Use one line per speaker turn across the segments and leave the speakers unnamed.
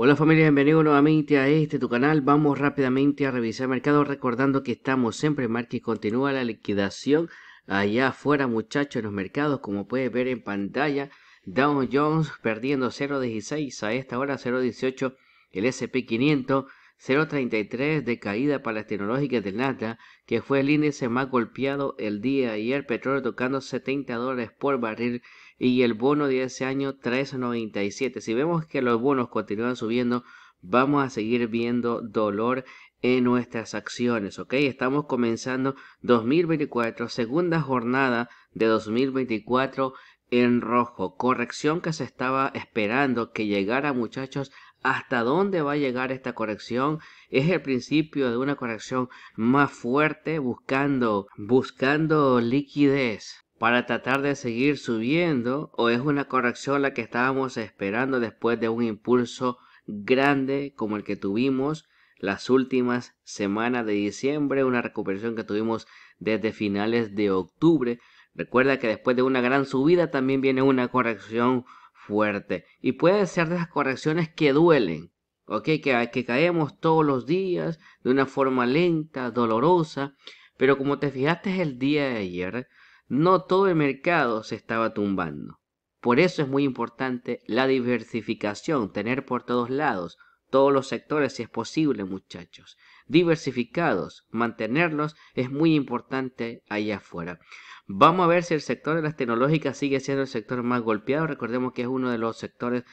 Hola familia, bienvenido nuevamente a este tu canal. Vamos rápidamente a revisar el mercado recordando que estamos siempre en y continúa la liquidación allá afuera muchachos en los mercados como puedes ver en pantalla. Dow Jones perdiendo 0.16 a esta hora, 0.18 el SP500, 0.33 de caída para las tecnológicas del Nasdaq que fue el índice más golpeado el día de ayer. Petróleo tocando 70 dólares por barril y el bono de ese año 3.97. Si vemos que los bonos continúan subiendo, vamos a seguir viendo dolor en nuestras acciones, ¿ok? Estamos comenzando 2024, segunda jornada de 2024 en rojo, corrección que se estaba esperando que llegara muchachos ¿Hasta dónde va a llegar esta corrección? Es el principio de una corrección más fuerte buscando, buscando liquidez para tratar de seguir subiendo o es una corrección la que estábamos esperando después de un impulso grande como el que tuvimos las últimas semanas de diciembre, una recuperación que tuvimos desde finales de octubre. Recuerda que después de una gran subida también viene una corrección fuerte y puede ser de las correcciones que duelen, ¿ok? Que, que caemos todos los días de una forma lenta, dolorosa, pero como te fijaste el día de ayer, no todo el mercado se estaba tumbando. Por eso es muy importante la diversificación, tener por todos lados, todos los sectores si es posible, muchachos. Diversificados, mantenerlos es muy importante allá afuera. Vamos a ver si el sector de las tecnológicas sigue siendo el sector más golpeado. Recordemos que es uno de los sectores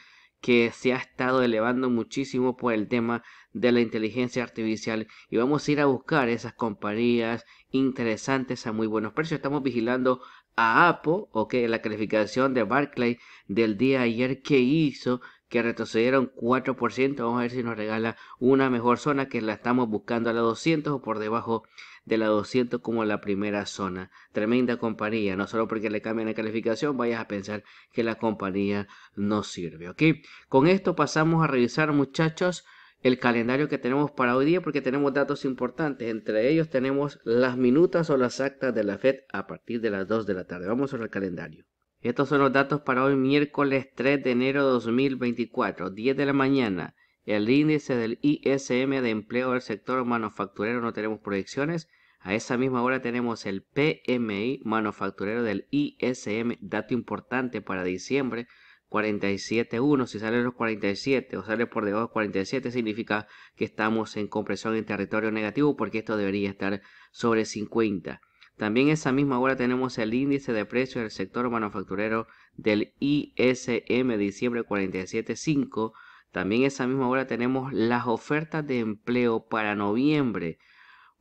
que se ha estado elevando muchísimo por el tema de la inteligencia artificial y vamos a ir a buscar esas compañías interesantes a muy buenos precios. Estamos vigilando a Apple, que la calificación de Barclay del día ayer que hizo que retrocedieron 4%. Vamos a ver si nos regala una mejor zona que la estamos buscando a la 200 o por debajo de la 200 como la primera zona. Tremenda compañía, no solo porque le cambian la calificación, vayas a pensar que la compañía no sirve, ¿ok? Con esto pasamos a revisar, muchachos, el calendario que tenemos para hoy día porque tenemos datos importantes. Entre ellos tenemos las minutas o las actas de la FED a partir de las 2 de la tarde. Vamos sobre el calendario. Estos son los datos para hoy miércoles 3 de enero de 2024, 10 de la mañana. El índice del ISM de empleo del sector manufacturero no tenemos proyecciones. A esa misma hora tenemos el PMI manufacturero del ISM, dato importante para diciembre, 47.1. Si sale los 47 o sale por debajo de 47 significa que estamos en compresión en territorio negativo porque esto debería estar sobre 50. También esa misma hora tenemos el índice de precios del sector manufacturero del ISM diciembre 47.5. También esa misma hora tenemos las ofertas de empleo para noviembre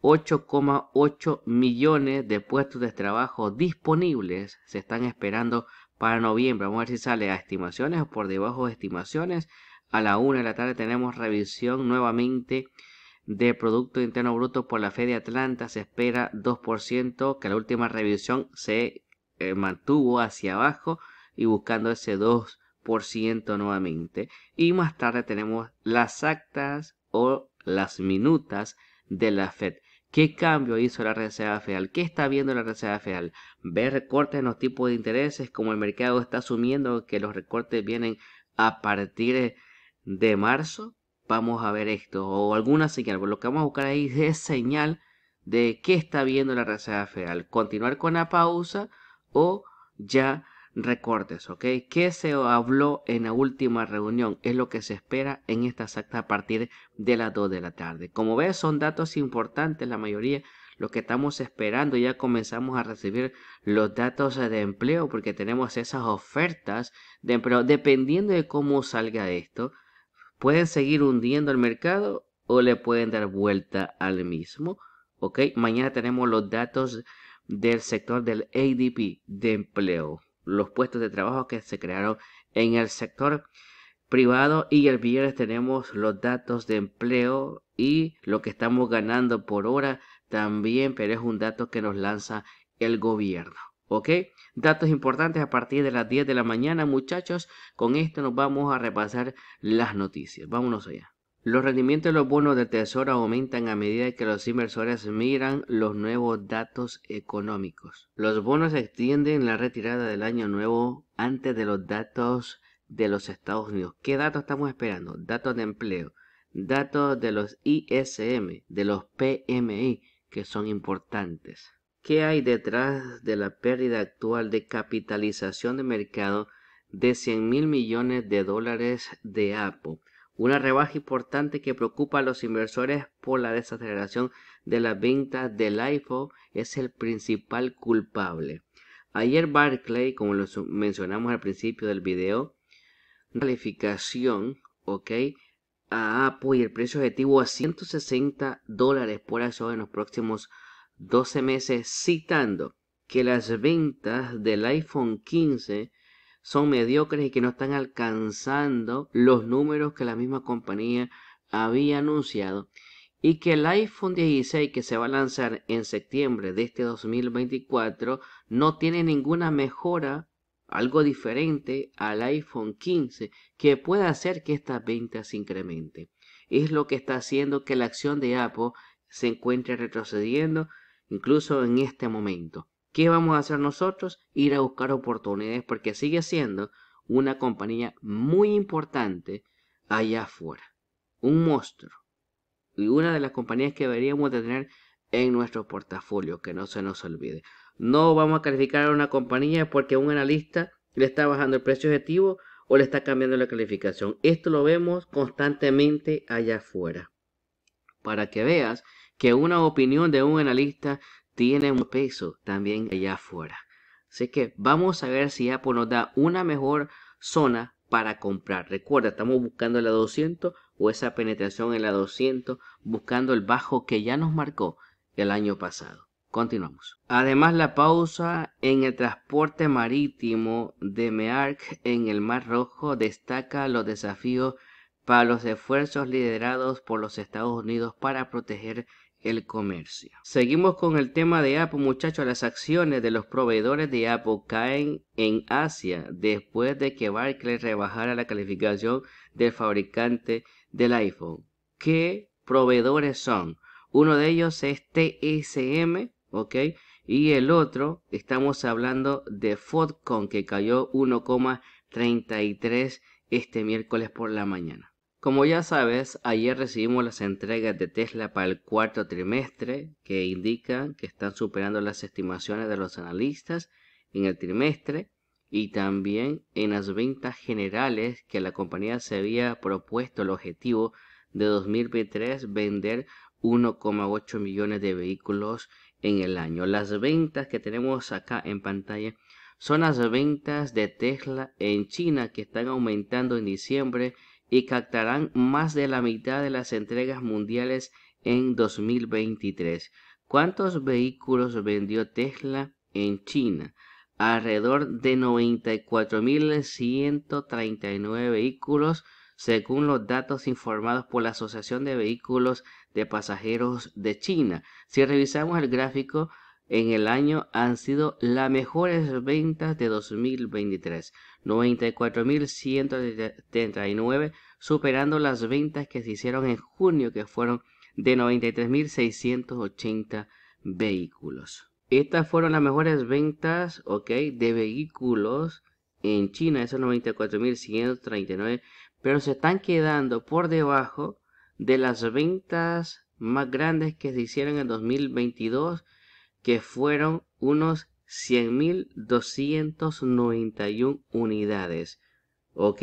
8,8 millones de puestos de trabajo disponibles se están esperando para noviembre. Vamos a ver si sale a estimaciones o por debajo de estimaciones. A la 1 de la tarde tenemos revisión nuevamente de Producto Interno Bruto por la Fed de Atlanta. Se espera 2%, que la última revisión se eh, mantuvo hacia abajo y buscando ese 2% nuevamente. Y más tarde tenemos las actas o las minutas de la Fed. ¿Qué cambio hizo la Reserva FEAL? ¿Qué está viendo la Reserva FEAL? Ver recortes en los tipos de intereses, como el mercado está asumiendo que los recortes vienen a partir de marzo. Vamos a ver esto, o alguna señal. Lo que vamos a buscar ahí es señal de qué está viendo la Reserva FEAL. Continuar con la pausa o ya recortes, ¿ok? ¿Qué se habló en la última reunión? Es lo que se espera en esta acta a partir de las 2 de la tarde. Como ves, son datos importantes, la mayoría lo que estamos esperando, ya comenzamos a recibir los datos de empleo porque tenemos esas ofertas de empleo. Dependiendo de cómo salga esto, pueden seguir hundiendo el mercado o le pueden dar vuelta al mismo. ¿Ok? Mañana tenemos los datos del sector del ADP de empleo los puestos de trabajo que se crearon en el sector privado y el viernes tenemos los datos de empleo y lo que estamos ganando por hora también, pero es un dato que nos lanza el gobierno. ¿Ok? Datos importantes a partir de las 10 de la mañana, muchachos. Con esto nos vamos a repasar las noticias. Vámonos allá. Los rendimientos de los bonos de tesoro aumentan a medida que los inversores miran los nuevos datos económicos. Los bonos extienden la retirada del año nuevo antes de los datos de los Estados Unidos. ¿Qué datos estamos esperando? Datos de empleo, datos de los ISM, de los PMI, que son importantes. ¿Qué hay detrás de la pérdida actual de capitalización de mercado de 100.000 mil millones de dólares de Apple? una rebaja importante que preocupa a los inversores por la desaceleración de las ventas del iPhone es el principal culpable. Ayer Barclay, como lo mencionamos al principio del video, calificación, ok, a Apple y el precio objetivo a 160 dólares por acción en los próximos 12 meses, citando que las ventas del iPhone 15 son mediocres y que no están alcanzando los números que la misma compañía había anunciado y que el iPhone 16 que se va a lanzar en septiembre de este 2024 no tiene ninguna mejora, algo diferente al iPhone 15 que pueda hacer que estas ventas se incrementen. Es lo que está haciendo que la acción de Apple se encuentre retrocediendo incluso en este momento. ¿Qué vamos a hacer nosotros? Ir a buscar oportunidades porque sigue siendo una compañía muy importante allá afuera. Un monstruo. Y una de las compañías que deberíamos de tener en nuestro portafolio, que no se nos olvide. No vamos a calificar a una compañía porque un analista le está bajando el precio objetivo o le está cambiando la calificación. Esto lo vemos constantemente allá afuera. Para que veas que una opinión de un analista tiene un peso también allá afuera. Así que vamos a ver si Apple nos da una mejor zona para comprar. Recuerda, estamos buscando la 200 o esa penetración en la 200, buscando el bajo que ya nos marcó el año pasado. Continuamos. Además, la pausa en el transporte marítimo de Meark en el Mar Rojo destaca los desafíos para los esfuerzos liderados por los Estados Unidos para proteger el comercio. Seguimos con el tema de Apple, muchachos. Las acciones de los proveedores de Apple caen en Asia después de que Barclays rebajara la calificación del fabricante del iPhone. ¿Qué proveedores son? Uno de ellos es TSM, ¿ok? Y el otro, estamos hablando de Fodcon, que cayó 1,33 este miércoles por la mañana. Como ya sabes, ayer recibimos las entregas de Tesla para el cuarto trimestre que indican que están superando las estimaciones de los analistas en el trimestre y también en las ventas generales que la compañía se había propuesto el objetivo de 2023 vender 1,8 millones de vehículos en el año. Las ventas que tenemos acá en pantalla son las ventas de Tesla en China que están aumentando en diciembre y captarán más de la mitad de las entregas mundiales en 2023. ¿Cuántos vehículos vendió Tesla en China? Alrededor de 94.139 vehículos, según los datos informados por la Asociación de Vehículos de Pasajeros de China. Si revisamos el gráfico, en el año han sido las mejores ventas de 2023. 94.139, superando las ventas que se hicieron en junio, que fueron de 93.680 vehículos. Estas fueron las mejores ventas, ok, de vehículos en China, esos 94.139, pero se están quedando por debajo de las ventas más grandes que se hicieron en 2022, que fueron unos 100.291 unidades. ¿Ok?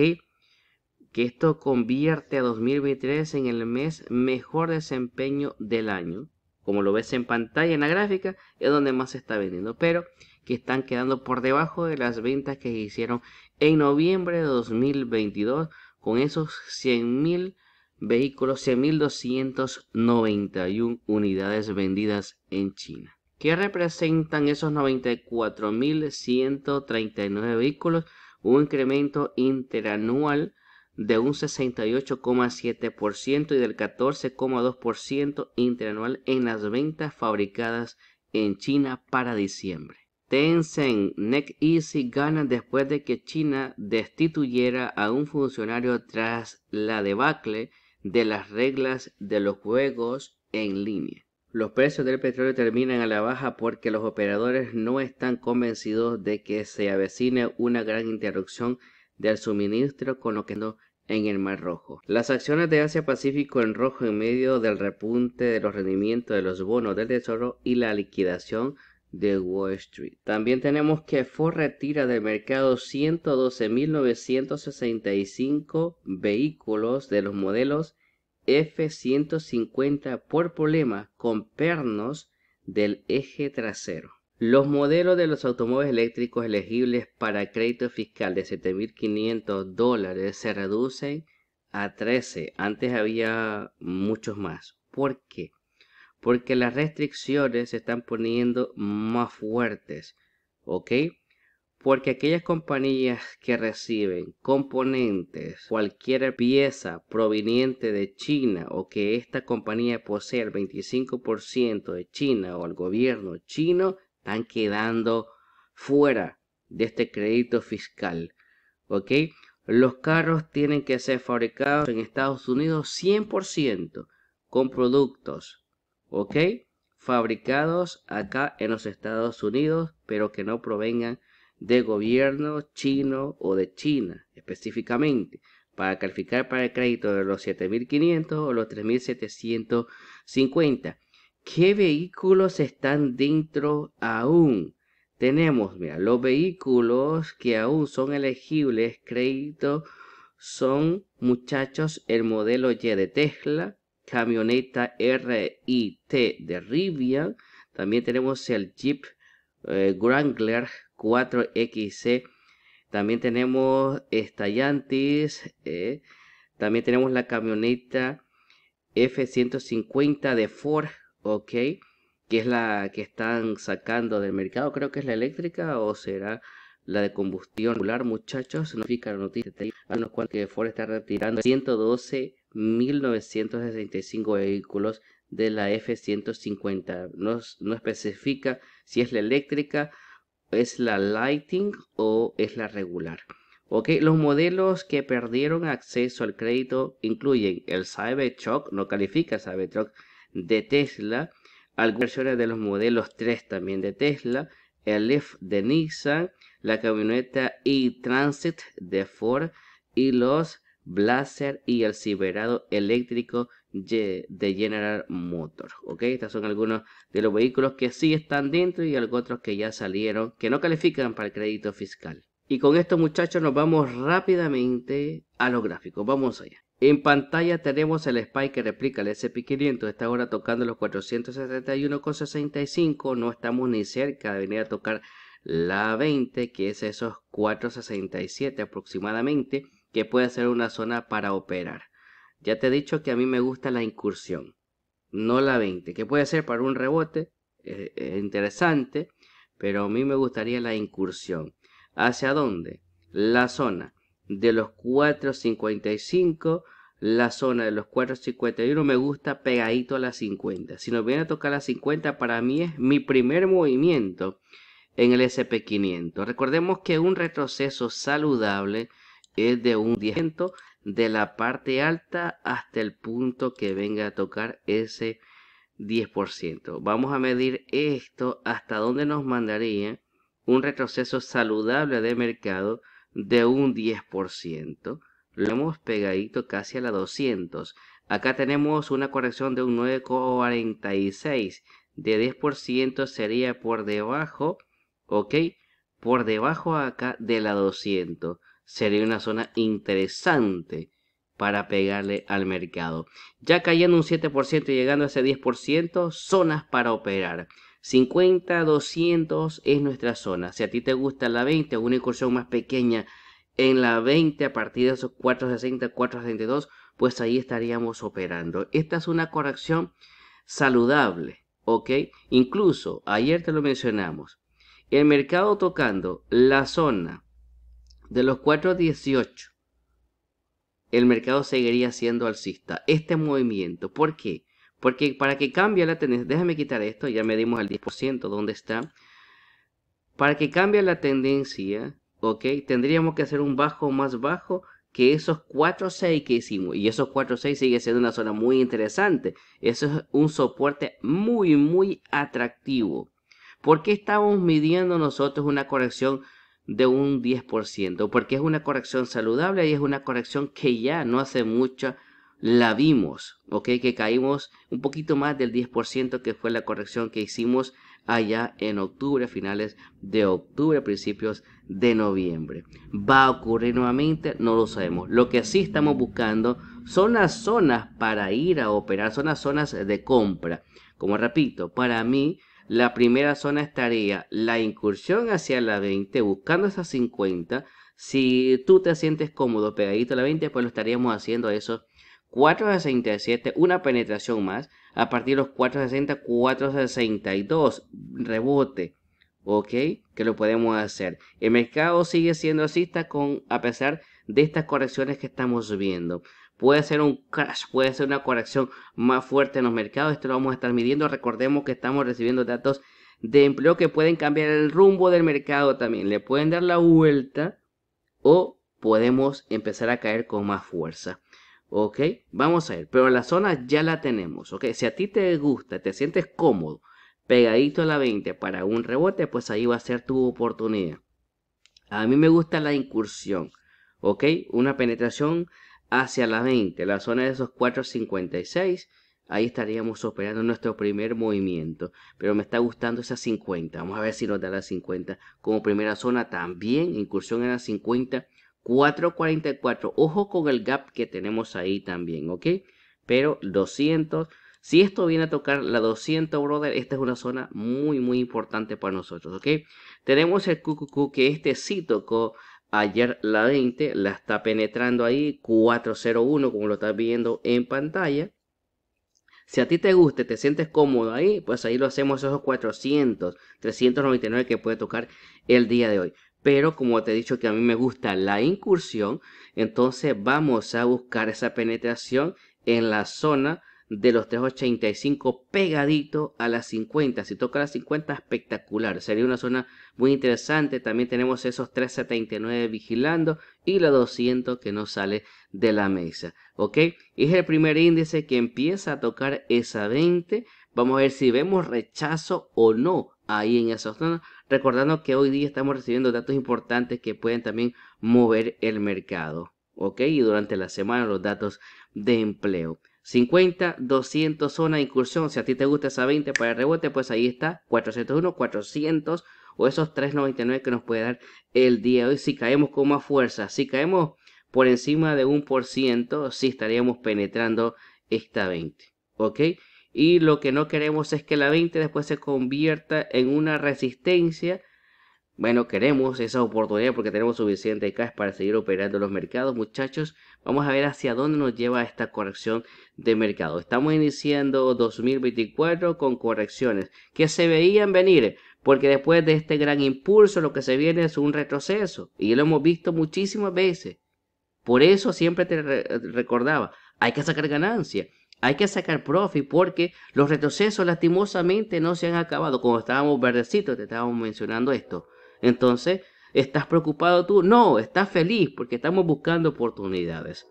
Que esto convierte a 2023 en el mes mejor desempeño del año. Como lo ves en pantalla en la gráfica, es donde más se está vendiendo. Pero que están quedando por debajo de las ventas que se hicieron en noviembre de 2022 con esos 100.000 vehículos, 100.291 unidades vendidas en China. ¿Qué representan esos 94.139 vehículos? Un incremento interanual de un 68,7% y del 14,2% interanual en las ventas fabricadas en China para diciembre. Tencent Easy gana después de que China destituyera a un funcionario tras la debacle de las reglas de los juegos en línea. Los precios del petróleo terminan a la baja porque los operadores no están convencidos de que se avecine una gran interrupción del suministro con lo que no en el Mar Rojo. Las acciones de Asia Pacífico en rojo en medio del repunte de los rendimientos de los bonos del Tesoro y la liquidación de Wall Street. También tenemos que Ford retira del mercado 112.965 vehículos de los modelos F-150 por problema con pernos del eje trasero. Los modelos de los automóviles eléctricos elegibles para crédito fiscal de 7.500 dólares se reducen a 13. Antes había muchos más. ¿Por qué? Porque las restricciones se están poniendo más fuertes. ¿Ok? porque aquellas compañías que reciben componentes, cualquier pieza proveniente de China o que esta compañía posee el 25% de China o el gobierno chino, están quedando fuera de este crédito fiscal. ¿Ok? Los carros tienen que ser fabricados en Estados Unidos 100% con productos. ¿Ok? Fabricados acá en los Estados Unidos, pero que no provengan de gobierno chino o de China específicamente para calificar para el crédito de los 7.500 o los 3.750. ¿Qué vehículos están dentro aún? Tenemos, mira, los vehículos que aún son elegibles crédito son, muchachos, el modelo Y de Tesla, camioneta RIT de Rivian, también tenemos el Jeep eh, 4XC. También tenemos estallantes eh, también tenemos la camioneta F-150 de Ford. Ok. Que es la que están sacando del mercado. Creo que es la eléctrica o será la de combustión regular, muchachos. No fica la noticia. de unos que Ford está retirando 112.965 vehículos de la F-150. No, no especifica si es la eléctrica es la Lighting o es la regular. Ok, los modelos que perdieron acceso al crédito incluyen el Cybertruck, no califica Cybertruck, de Tesla, algunas versiones de los modelos 3 también de Tesla, el Leaf de Nissan, la camioneta e-Transit de Ford y los Blazer y el Ciberado eléctrico de General Motors. ¿ok? Estos son algunos de los vehículos que sí están dentro y algunos otros que ya salieron, que no califican para el crédito fiscal. Y con esto muchachos nos vamos rápidamente a los gráficos. Vamos allá. En pantalla tenemos el spike que replica el SP500, está ahora tocando los 471,65, no estamos ni cerca de venir a tocar la 20, que es esos 467 aproximadamente, que puede ser una zona para operar. Ya te he dicho que a mí me gusta la incursión, no la 20, que puede ser para un rebote interesante, pero a mí me gustaría la incursión. ¿Hacia dónde? La zona de los 4.55, la zona de los 4.51 me gusta pegadito a las 50. Si nos viene a tocar las 50, para mí es mi primer movimiento en el SP500. Recordemos que un retroceso saludable es de un 10% de la parte alta hasta el punto que venga a tocar ese 10%. Vamos a medir esto hasta donde nos mandaría un retroceso saludable de mercado de un 10%. Lo hemos pegadito casi a la 200. Acá tenemos una corrección de un 9,46. De 10% sería por debajo, ¿ok? Por debajo acá de la 200 sería una zona interesante para pegarle al mercado. Ya cayendo un 7% y llegando a ese 10%, zonas para operar. 50, 200 es nuestra zona. Si a ti te gusta la 20, una incursión más pequeña en la 20 a partir de esos 460, 462, pues ahí estaríamos operando. Esta es una corrección saludable, ¿ok? Incluso ayer te lo mencionamos. El mercado tocando la zona de los 4.18, el mercado seguiría siendo alcista. Este movimiento, ¿por qué? Porque para que cambie la tendencia, déjame quitar esto, ya medimos el 10%, ¿dónde está? Para que cambie la tendencia, ¿ok? Tendríamos que hacer un bajo más bajo que esos 4.6 que hicimos. Y esos 4.6 sigue siendo una zona muy interesante. Eso es un soporte muy, muy atractivo. ¿Por qué estamos midiendo nosotros una corrección de un 10%, porque es una corrección saludable y es una corrección que ya no hace mucho la vimos, ¿ok? Que caímos un poquito más del 10% que fue la corrección que hicimos allá en octubre, finales de octubre, principios de noviembre. ¿Va a ocurrir nuevamente? No lo sabemos. Lo que sí estamos buscando son las zonas para ir a operar, son las zonas de compra. Como repito, para mí la primera zona estaría la incursión hacia la 20, buscando esa 50. Si tú te sientes cómodo pegadito a la 20, pues lo estaríamos haciendo eso. 467, una penetración más. A partir de los 460, 462, rebote. ¿Ok? Que lo podemos hacer. El mercado sigue siendo así con, a pesar de estas correcciones que estamos viendo. Puede ser un crash, puede ser una corrección más fuerte en los mercados. Esto lo vamos a estar midiendo. Recordemos que estamos recibiendo datos de empleo que pueden cambiar el rumbo del mercado también. Le pueden dar la vuelta o podemos empezar a caer con más fuerza. ¿Ok? Vamos a ver. Pero la zona ya la tenemos. ¿Ok? Si a ti te gusta, te sientes cómodo, pegadito a la 20 para un rebote, pues ahí va a ser tu oportunidad. A mí me gusta la incursión. ¿Ok? Una penetración hacia la 20, la zona de esos 4.56, ahí estaríamos superando nuestro primer movimiento. Pero me está gustando esa 50, vamos a ver si nos da la 50 como primera zona también, incursión en la 50, 4.44, ojo con el gap que tenemos ahí también, ¿ok? Pero 200, si esto viene a tocar la 200, brother, esta es una zona muy, muy importante para nosotros, ¿ok? Tenemos el QQQ que este sí tocó Ayer la 20 la está penetrando ahí 401 como lo estás viendo en pantalla. Si a ti te gusta, te sientes cómodo ahí, pues ahí lo hacemos esos 400, 399 que puede tocar el día de hoy. Pero como te he dicho que a mí me gusta la incursión, entonces vamos a buscar esa penetración en la zona de los 385 pegadito a las 50. Si toca las 50, espectacular. Sería una zona muy interesante. También tenemos esos 379 vigilando y la 200 que no sale de la mesa. ¿Ok? Es el primer índice que empieza a tocar esa 20. Vamos a ver si vemos rechazo o no ahí en esa zona. Recordando que hoy día estamos recibiendo datos importantes que pueden también mover el mercado. ¿Ok? Y durante la semana los datos de empleo. 50, 200 zona de incursión. Si a ti te gusta esa 20 para el rebote, pues ahí está. 401, 400 o esos 3.99 que nos puede dar el día de hoy. Si caemos con más fuerza, si caemos por encima de un por ciento, si estaríamos penetrando esta 20. ¿Ok? Y lo que no queremos es que la 20 después se convierta en una resistencia bueno, queremos esa oportunidad porque tenemos suficiente cash para seguir operando los mercados, muchachos. Vamos a ver hacia dónde nos lleva esta corrección de mercado. Estamos iniciando 2024 con correcciones que se veían venir, porque después de este gran impulso lo que se viene es un retroceso y lo hemos visto muchísimas veces. Por eso siempre te recordaba, hay que sacar ganancia. Hay que sacar profit porque los retrocesos lastimosamente no se han acabado. Como estábamos verdecitos, te estábamos mencionando esto entonces, ¿estás preocupado tú? No, estás feliz porque estamos buscando oportunidades.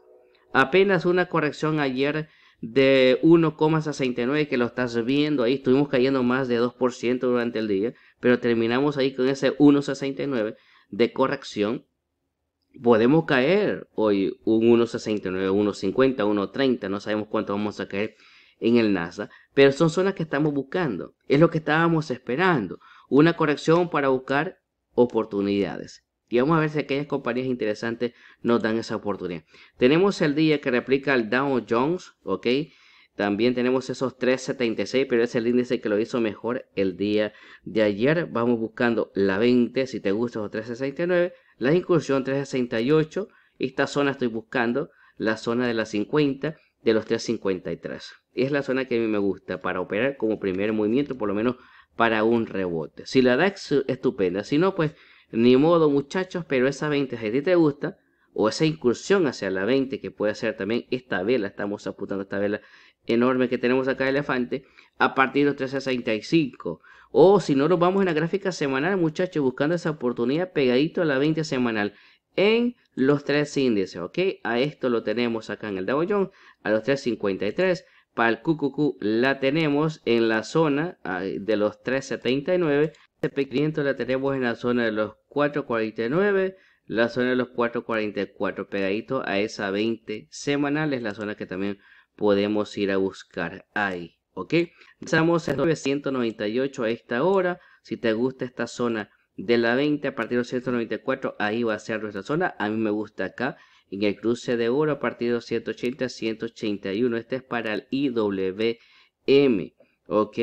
Apenas una corrección ayer de 1,69 que lo estás viendo ahí, estuvimos cayendo más de 2% durante el día, pero terminamos ahí con ese 1,69 de corrección. Podemos caer hoy un 1,69, 1,50, 1,30, no sabemos cuánto vamos a caer en el NASA, pero son zonas que estamos buscando, es lo que estábamos esperando, una corrección para buscar oportunidades. Y vamos a ver si aquellas compañías interesantes nos dan esa oportunidad. Tenemos el día que replica el Dow Jones, ¿ok? También tenemos esos 376, pero es el índice que lo hizo mejor el día de ayer. Vamos buscando la 20, si te gusta, o 369. La incursión 368. Esta zona estoy buscando, la zona de las 50, de los 353. Es la zona que a mí me gusta para operar como primer movimiento, por lo menos para un rebote. Si la DAX estupenda, si no, pues ni modo muchachos, pero esa 20 si a ti te gusta, o esa incursión hacia la 20 que puede ser también esta vela, estamos apuntando esta vela enorme que tenemos acá elefante, a partir de los 365. O si no, nos vamos en la gráfica semanal, muchachos, buscando esa oportunidad pegadito a la 20 semanal en los tres índices, ¿ok? A esto lo tenemos acá en el Dow a los 353, para el QQQ la tenemos en la zona de los 379. SP500 la tenemos en la zona de los 449. La zona de los 444 pegadito a esa 20 semanal es la zona que también podemos ir a buscar ahí. ¿Ok? Estamos en 998 a esta hora. Si te gusta esta zona de la 20 a partir de los 194, ahí va a ser nuestra zona. A mí me gusta acá en el cruce de oro a partir partido 180-181. Este es para el IWM, ¿ok?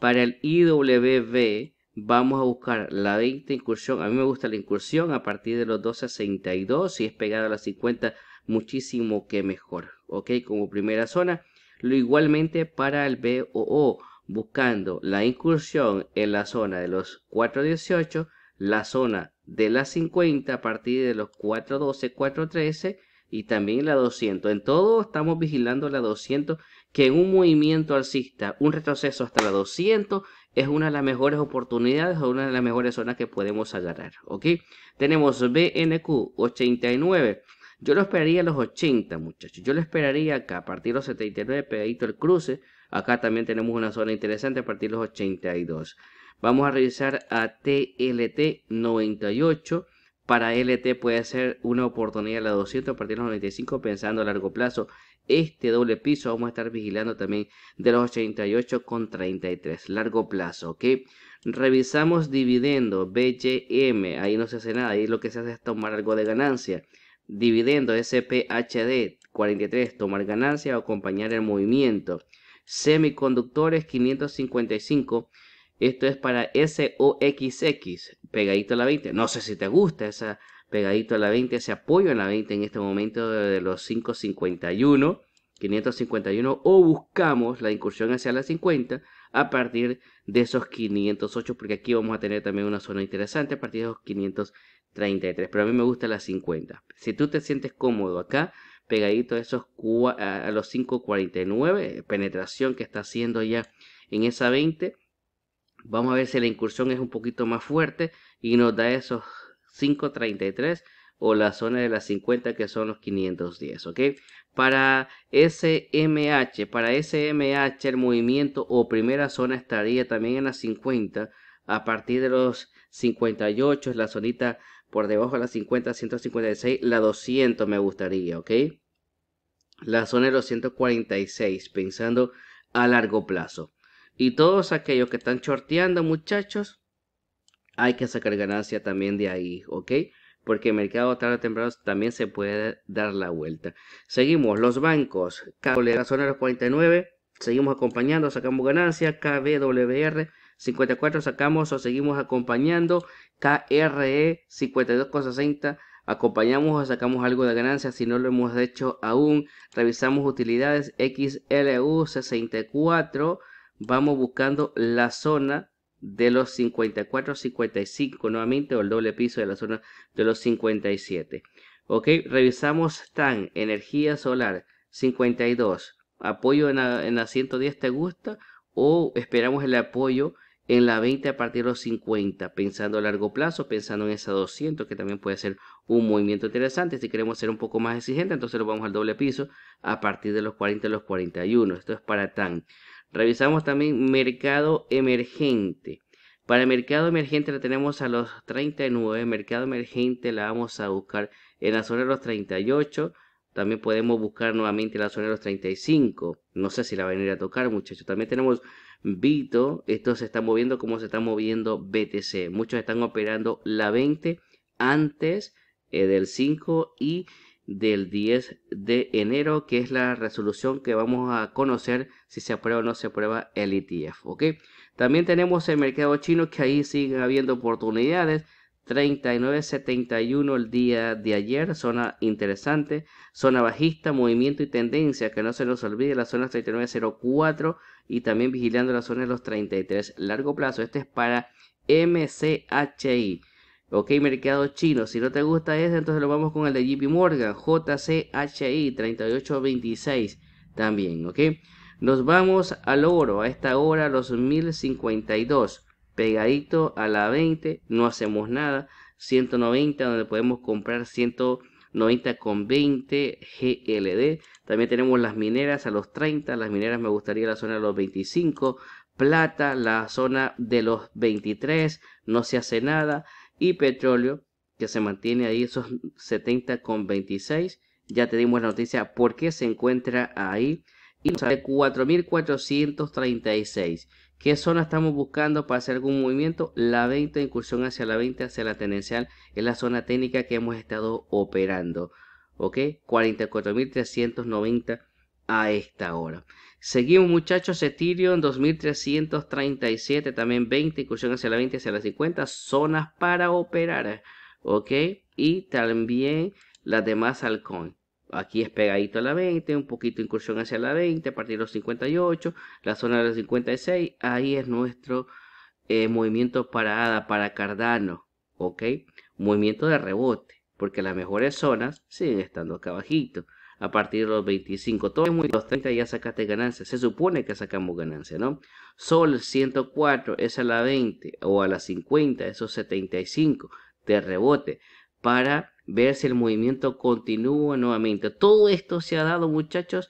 Para el IWB vamos a buscar la 20 incursión. A mí me gusta la incursión a partir de los 262. Si es pegado a las 50, muchísimo que mejor, ¿ok? Como primera zona. Lo igualmente para el BOO, buscando la incursión en la zona de los 418 la zona de las 50 a partir de los 412, 413 y también la 200. En todo estamos vigilando la 200, que en un movimiento alcista, un retroceso hasta la 200 es una de las mejores oportunidades o una de las mejores zonas que podemos agarrar. ¿ok? Tenemos BNQ 89. Yo lo esperaría a los 80, muchachos. Yo lo esperaría acá, a partir de los 79, pegadito el cruce. Acá también tenemos una zona interesante a partir de los 82. Vamos a revisar a TLT98. Para LT puede ser una oportunidad a la 200 a partir de los 95 pensando a largo plazo. Este doble piso vamos a estar vigilando también de los 88 con 33. Largo plazo, ¿ok? Revisamos dividendo, BGM. Ahí no se hace nada. Ahí lo que se hace es tomar algo de ganancia. Dividendo, SPHD 43. Tomar ganancia o acompañar el movimiento. Semiconductores 555. Esto es para SOXX, pegadito a la 20. No sé si te gusta esa pegadito a la 20, ese apoyo a la 20 en este momento de los 551, 551, o buscamos la incursión hacia la 50 a partir de esos 508, porque aquí vamos a tener también una zona interesante a partir de los 533, pero a mí me gusta la 50. Si tú te sientes cómodo acá, pegadito a, esos, a los 549, penetración que está haciendo ya en esa 20, Vamos a ver si la incursión es un poquito más fuerte y nos da esos 533 o la zona de las 50 que son los 510, ¿ok? Para SMH, para SMH el movimiento o primera zona estaría también en las 50 a partir de los 58, la zonita por debajo de las 50, 156, la 200 me gustaría, ¿ok? La zona de los 146, pensando a largo plazo. Y todos aquellos que están shorteando, muchachos, hay que sacar ganancia también de ahí, ¿ok? Porque el mercado tarde o temprano también se puede dar la vuelta. Seguimos, los bancos, KW a los 49, seguimos acompañando, sacamos ganancia, KBWR 54 sacamos o seguimos acompañando, KRE 52,60 acompañamos o sacamos algo de ganancia si no lo hemos hecho aún, revisamos utilidades, XLU 64 vamos buscando la zona de los 54 55 nuevamente o el doble piso de la zona de los 57 ok revisamos tan energía solar 52 apoyo en la, en 110 te gusta o esperamos el apoyo en la 20 a partir de los 50, pensando a largo plazo, pensando en esa 200, que también puede ser un movimiento interesante. Si queremos ser un poco más exigente, entonces lo vamos al doble piso a partir de los 40 a los 41. Esto es para TAN. Revisamos también mercado emergente. Para el mercado emergente la tenemos a los 39. Mercado emergente la vamos a buscar en la zona de los 38. También podemos buscar nuevamente la zona de los 35. No sé si la van a ir a tocar, muchachos. También tenemos Vito. Esto se está moviendo como se está moviendo BTC. Muchos están operando la 20 antes eh, del 5 y del 10 de enero, que es la resolución que vamos a conocer si se aprueba o no se aprueba el ETF. ¿ok? También tenemos el mercado chino, que ahí sigue habiendo oportunidades. 39.71 el día de ayer, zona interesante, zona bajista, movimiento y tendencia, que no se nos olvide la zona 39.04 y también vigilando la zona de los 33 largo plazo. Este es para MCHI. Ok, mercado chino. Si no te gusta ese, entonces lo vamos con el de JP Morgan. JCHI 3826 también, ok. Nos vamos al oro. A esta hora los 1052. Pegadito a la 20. No hacemos nada. 190 donde podemos comprar 190 con 20 GLD. También tenemos las mineras a los 30. Las mineras me gustaría la zona de los 25. Plata, la zona de los 23. No se hace nada y petróleo que se mantiene ahí esos 70,26. Ya tenemos la noticia por qué se encuentra ahí. Y nos sale 4.436. ¿Qué zona estamos buscando para hacer algún movimiento? La venta, incursión hacia la venta, hacia la tenencial es la zona técnica que hemos estado operando. ¿Ok? 44.390 a esta hora. Seguimos muchachos, muchacho Cetirio en 2337, también 20, incursión hacia la 20, hacia la 50, zonas para operar, ¿ok? Y también las demás halcón. Aquí es pegadito a la 20, un poquito incursión hacia la 20, a partir de los 58, la zona de los 56, ahí es nuestro eh, movimiento parada para Cardano, ¿ok? Movimiento de rebote, porque las mejores zonas siguen estando acá abajito a partir de los 25. Todo es muy los 30 ya sacaste ganancia. Se supone que sacamos ganancia, ¿no? Sol 104 es a la 20 o a la 50, esos 75 de rebote para ver si el movimiento continúa nuevamente. Todo esto se ha dado, muchachos,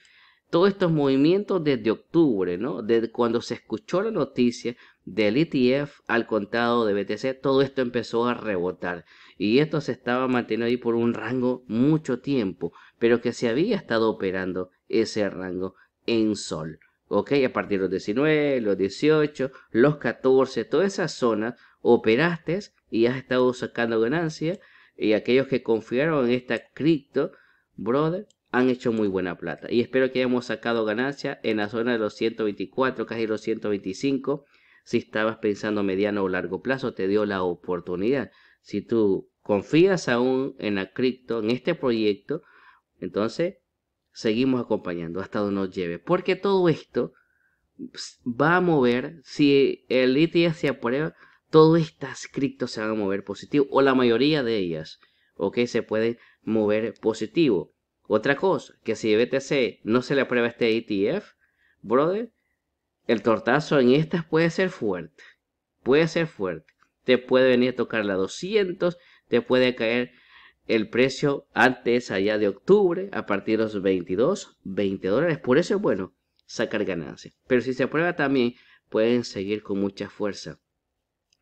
todos estos movimientos desde octubre, ¿no? Desde cuando se escuchó la noticia, del ETF al contado de BTC, todo esto empezó a rebotar. Y esto se estaba manteniendo ahí por un rango mucho tiempo, pero que se había estado operando ese rango en sol. ¿Ok? A partir de los 19, los 18, los 14, todas esas zonas operaste y has estado sacando ganancia. Y aquellos que confiaron en esta cripto, brother, han hecho muy buena plata. Y espero que hayamos sacado ganancia en la zona de los 124, casi los 125 si estabas pensando mediano o largo plazo, te dio la oportunidad. Si tú confías aún en la cripto, en este proyecto, entonces seguimos acompañando hasta donde nos lleve. Porque todo esto va a mover, si el ETF se aprueba, todas estas criptos se van a mover positivo, o la mayoría de ellas, ok, se puede mover positivo. Otra cosa, que si BTC no se le aprueba este ETF, brother, el tortazo en estas puede ser fuerte. Puede ser fuerte. Te puede venir a tocar la 200, te puede caer el precio antes allá de octubre a partir de los 22, 20 dólares. Por eso es bueno sacar ganancias. Pero si se aprueba también, pueden seguir con mucha fuerza.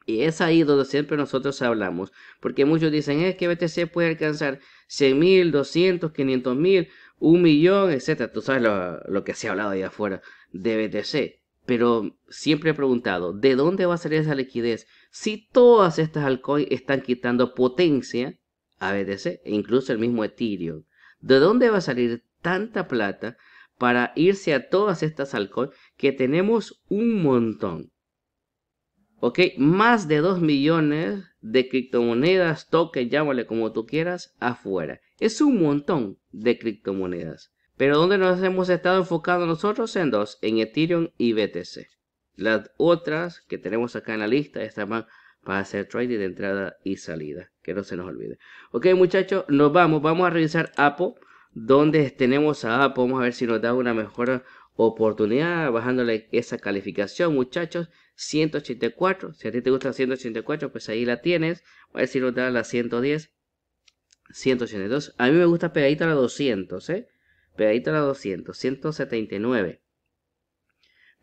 Y es ahí donde siempre nosotros hablamos, porque muchos dicen es que BTC puede alcanzar 100 mil, 200, 500 mil, un millón, etcétera. Tú sabes lo, que se ha hablado allá afuera de BTC. Pero siempre he preguntado, ¿de dónde va a salir esa liquidez si todas estas altcoins están quitando potencia a e incluso el mismo Ethereum? ¿De dónde va a salir tanta plata para irse a todas estas altcoins que tenemos un montón? ¿Ok? Más de 2 millones de criptomonedas, token, llámale como tú quieras, afuera. Es un montón de criptomonedas. Pero ¿dónde nos hemos estado enfocando nosotros? En dos, en Ethereum y BTC. Las otras que tenemos acá en la lista Están para hacer trading de entrada y salida. Que no se nos olvide. Ok muchachos, nos vamos. Vamos a revisar Apo. Donde tenemos a Apo. Vamos a ver si nos da una mejor oportunidad bajándole esa calificación muchachos. 184. Si a ti te gusta 184, pues ahí la tienes. A ver si nos da la 110. 182. A mí me gusta pegadita la 200, ¿eh? pegadito a la 200, 179.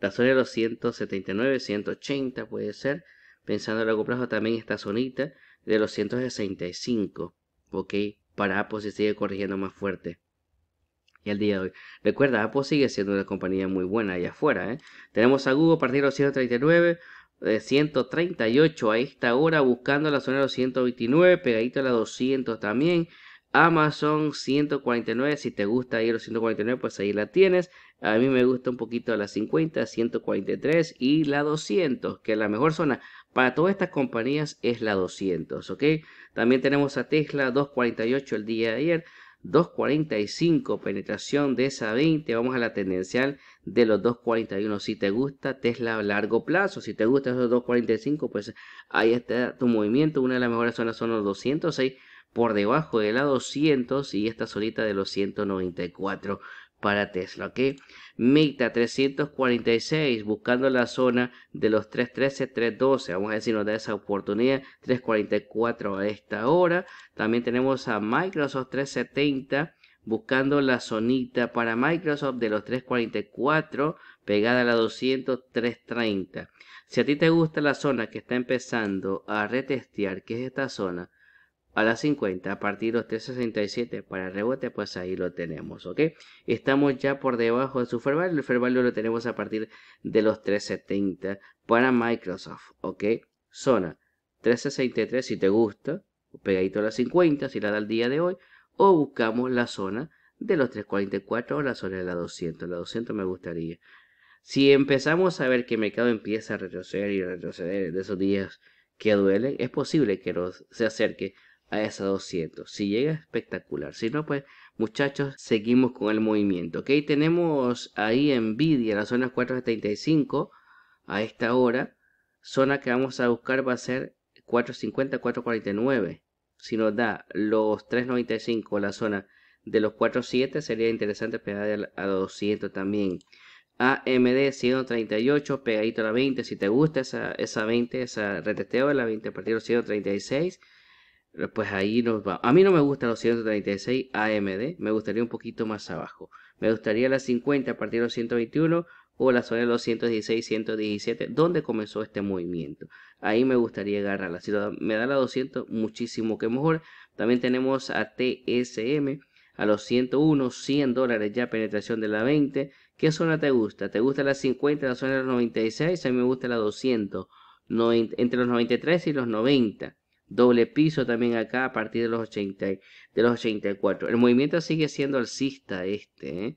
La zona de los 179, 180 puede ser. Pensando en largo plazo también esta zonita de los 165. Ok, para Apple se sigue corrigiendo más fuerte. Y al día de hoy. Recuerda, Apple sigue siendo una compañía muy buena allá afuera. ¿eh? Tenemos a Google a partir de los 139 de 138 a esta hora, buscando la zona de los 129, pegadito a la 200 también, Amazon 149, si te gusta ir los 149 pues ahí la tienes. A mí me gusta un poquito la 50, 143 y la 200, que es la mejor zona para todas estas compañías es la 200, ¿ok? También tenemos a Tesla 248 el día de ayer, 245 penetración de esa 20, vamos a la tendencial de los 241. Si te gusta Tesla a largo plazo, si te gusta esos 245, pues ahí está tu movimiento. Una de las mejores zonas son los 206 por debajo de la 200 y esta solita de los 194 para Tesla, ¿ok? meta 346 buscando la zona de los 313, 312, vamos a decir, nos da esa oportunidad, 344 a esta hora. También tenemos a Microsoft 370 buscando la zonita para Microsoft de los 344 pegada a la 200, 330. Si a ti te gusta la zona que está empezando a retestear, que es esta zona, a las 50 a partir de los 367 para rebote, pues ahí lo tenemos, ¿ok? Estamos ya por debajo de su fair el fair lo tenemos a partir de los 370 para Microsoft, ¿ok? Zona 363 si te gusta, pegadito a las 50 si la da el día de hoy, o buscamos la zona de los 344 o la zona de la 200, la 200 me gustaría. Si empezamos a ver que el mercado empieza a retroceder y retroceder en esos días que duelen, es posible que se acerque a esa 200. Si llega, espectacular. Si no, pues muchachos, seguimos con el movimiento. Ok, tenemos ahí Nvidia, la zona 475 a esta hora. Zona que vamos a buscar va a ser 450, 449. Si nos da los 395, la zona de los 47, sería interesante pegar a 200 también. AMD 138, pegadito a la 20. Si te gusta esa, esa 20, esa reteteo de la 20 partido 136 pues ahí nos va. A mí no me gusta los 136 AMD, me gustaría un poquito más abajo. Me gustaría las 50 a partir de los 121 o la zona de los 116, 117, donde comenzó este movimiento. Ahí me gustaría agarrarla. Si me da la 200, muchísimo que mejor. También tenemos a TSM a los 101, 100 dólares ya penetración de la 20. ¿Qué zona te gusta? ¿Te gusta la 50, la zona de los 96? A mí me gusta la 200, no, entre los 93 y los 90 doble piso también acá a partir de los, 80, de los 84. El movimiento sigue siendo alcista este. cuando ¿eh?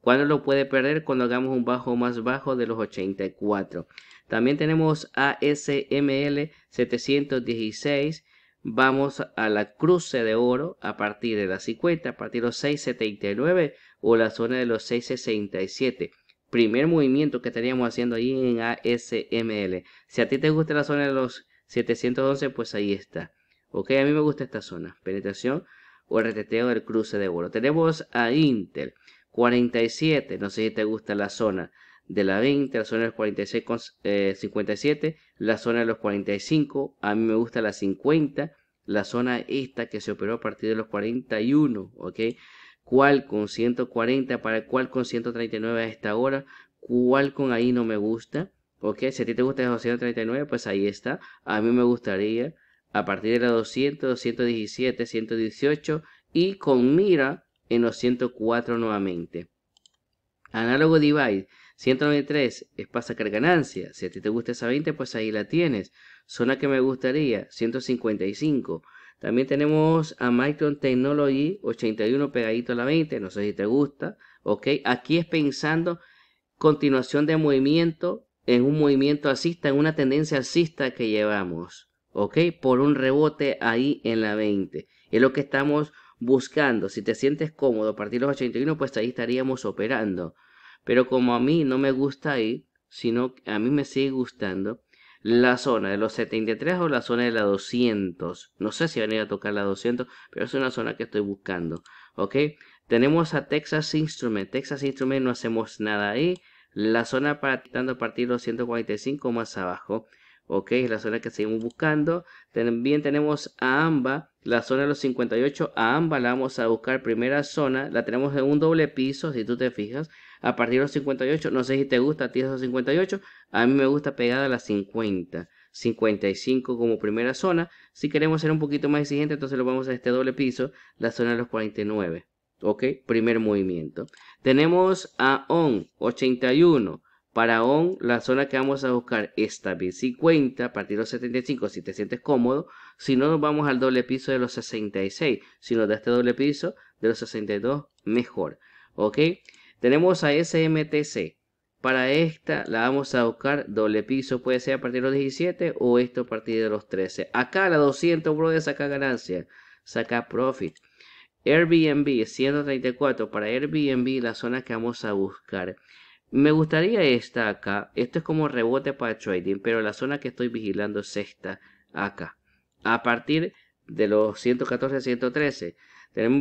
¿Cuándo lo puede perder? Cuando hagamos un bajo más bajo de los 84. También tenemos ASML 716. Vamos a la cruce de oro a partir de las 50, a partir de los 679 o la zona de los 667 primer movimiento que estaríamos haciendo ahí en ASML. Si a ti te gusta la zona de los 711, pues ahí está. Ok, a mí me gusta esta zona. Penetración o el del cruce de vuelo. Tenemos a Intel 47. No sé si te gusta la zona de la 20, la zona de los 46 con, 57, eh, la zona de los 45. A mí me gusta la 50. La zona esta que se operó a partir de los 41. Ok. ¿Cuál con 140 para cuál con 139 a esta hora? ¿Cuál con ahí no me gusta? Ok, si a ti te gusta el 239, pues ahí está. A mí me gustaría a partir de la 200, 217, 118 y con mira en los 104 nuevamente. Análogo Divide 193 es para sacar ganancia. Si a ti te gusta esa 20, pues ahí la tienes. Zona que me gustaría 155. También tenemos a Micron Technology 81 pegadito a la 20. No sé si te gusta. Ok, aquí es pensando continuación de movimiento en un movimiento asista, en una tendencia asista que llevamos, ¿ok? Por un rebote ahí en la 20. Es lo que estamos buscando. Si te sientes cómodo a partir de los 81, pues ahí estaríamos operando. Pero como a mí no me gusta ahí, sino a mí me sigue gustando la zona de los 73 o la zona de la 200. No sé si van a ir a tocar la 200, pero es una zona que estoy buscando, ¿ok? Tenemos a Texas Instrument. Texas Instrument no hacemos nada ahí. La zona para tanto a partir de los 145 más abajo. Ok, es la zona que seguimos buscando. También tenemos a AMBA, la zona de los 58. A AMBA la vamos a buscar primera zona. La tenemos en un doble piso, si tú te fijas. A partir de los 58, no sé si te gusta a ti esos 58. A mí me gusta pegada a las 50. 55 como primera zona. Si queremos ser un poquito más exigente, entonces lo vamos a este doble piso, la zona de los 49. ¿ok? Primer movimiento. Tenemos a ON 81. Para ON, la zona que vamos a buscar Esta b 50, a partir de los 75 si te sientes cómodo. Si no, nos vamos al doble piso de los 66. Si nos da este doble piso de los 62, mejor. ¿Ok? Tenemos a SMTC. Para esta la vamos a buscar doble piso, puede ser a partir de los 17 o esto a partir de los 13. Acá la 200, puede saca ganancia, saca profit. Airbnb 134 para Airbnb la zona que vamos a buscar. Me gustaría esta acá. Esto es como rebote para trading, pero la zona que estoy vigilando es esta acá. A partir de los 114-113.